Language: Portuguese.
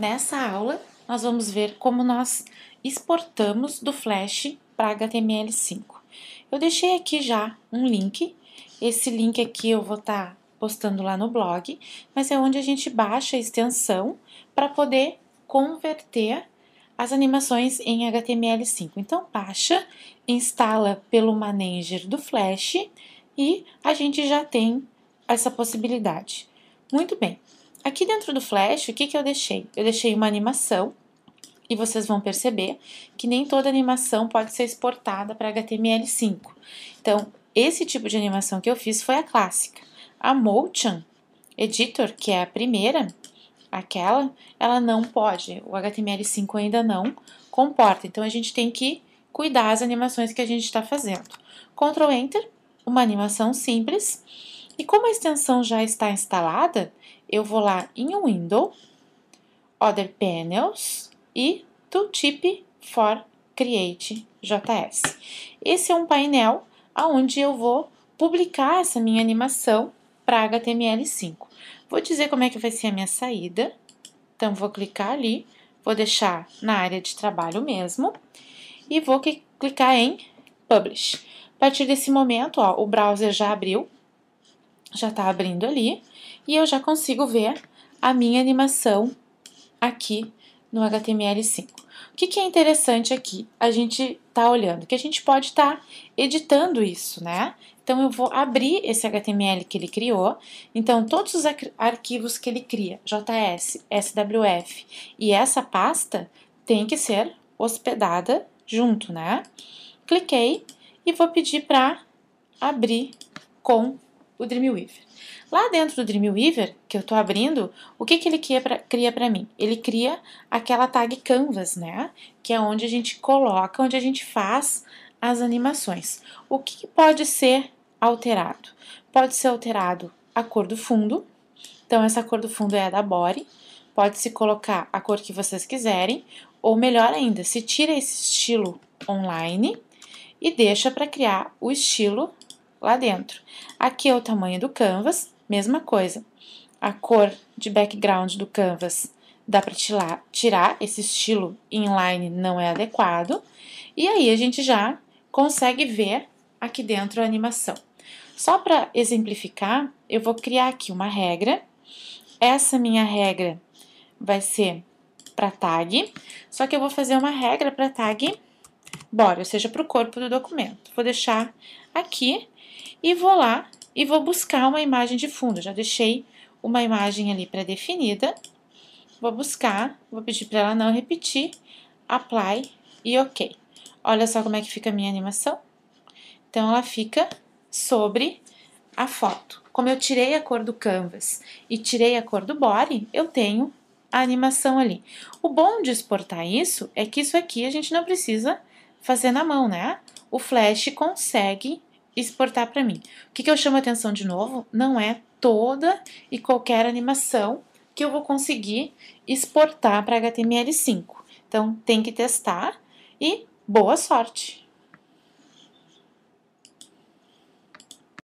Nessa aula, nós vamos ver como nós exportamos do Flash para HTML5. Eu deixei aqui já um link, esse link aqui eu vou estar tá postando lá no blog, mas é onde a gente baixa a extensão para poder converter as animações em HTML5. Então, baixa, instala pelo manager do Flash e a gente já tem essa possibilidade. Muito bem. Aqui dentro do Flash, o que, que eu deixei? Eu deixei uma animação e vocês vão perceber que nem toda animação pode ser exportada para HTML5. Então, esse tipo de animação que eu fiz foi a clássica. A Motion Editor, que é a primeira, aquela, ela não pode, o HTML5 ainda não comporta. Então, a gente tem que cuidar as animações que a gente está fazendo. Ctrl Enter, uma animação simples e como a extensão já está instalada, eu vou lá em Window, Other Panels e Tooltip for Create JS. Esse é um painel onde eu vou publicar essa minha animação para HTML5. Vou dizer como é que vai ser a minha saída. Então, vou clicar ali, vou deixar na área de trabalho mesmo e vou clicar em Publish. A partir desse momento, ó, o browser já abriu já está abrindo ali e eu já consigo ver a minha animação aqui no HTML5. O que, que é interessante aqui a gente está olhando? Que a gente pode estar tá editando isso, né? Então, eu vou abrir esse HTML que ele criou. Então, todos os arquivos que ele cria, JS, SWF e essa pasta, tem que ser hospedada junto, né? Cliquei e vou pedir para abrir com o Dreamweaver. Lá dentro do Dreamweaver, que eu estou abrindo, o que, que ele cria para mim? Ele cria aquela tag canvas, né? Que é onde a gente coloca, onde a gente faz as animações. O que, que pode ser alterado? Pode ser alterado a cor do fundo. Então, essa cor do fundo é a da Bore. Pode-se colocar a cor que vocês quiserem. Ou melhor ainda, se tira esse estilo online e deixa para criar o estilo lá dentro. Aqui é o tamanho do canvas, mesma coisa. A cor de background do canvas dá para tirar, esse estilo inline não é adequado. E aí a gente já consegue ver aqui dentro a animação. Só para exemplificar, eu vou criar aqui uma regra. Essa minha regra vai ser para tag, só que eu vou fazer uma regra para tag Bore, ou seja, para o corpo do documento. Vou deixar aqui e vou lá e vou buscar uma imagem de fundo. já deixei uma imagem ali pré-definida. Vou buscar, vou pedir para ela não repetir, apply e ok. Olha só como é que fica a minha animação. Então, ela fica sobre a foto. Como eu tirei a cor do canvas e tirei a cor do body, eu tenho a animação ali. O bom de exportar isso é que isso aqui a gente não precisa fazer na mão, né? O Flash consegue exportar para mim. O que, que eu chamo a atenção de novo? Não é toda e qualquer animação que eu vou conseguir exportar para HTML5. Então, tem que testar e boa sorte!